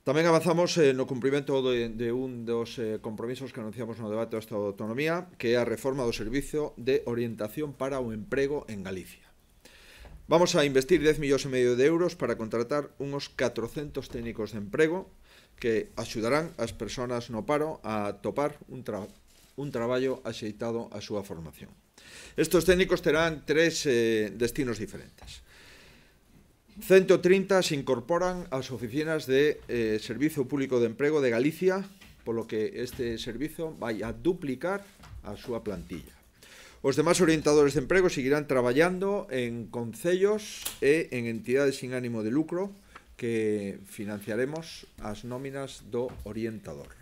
Tamén avanzamos eh, no cumprimento de, de un dos eh, compromisos que anunciamos no debate de autonomía, que é a reforma do Servicio de Orientación para o Emprego en Galicia. Vamos a investir 10 millóns e medio de euros para contratar unos 400 técnicos de emprego que axudarán as persoas no paro a topar un, tra un traballo axeitado á súa formación. Estos técnicos terán tres eh, destinos diferentes. 130 se incorporan ás oficinas de eh, Servizo Público de Emprego de Galicia, polo que este servizo vai a duplicar a súa plantilla. Os demás orientadores de emprego seguirán traballando en concellos e en entidades sin ánimo de lucro que financiaremos as nóminas do orientador.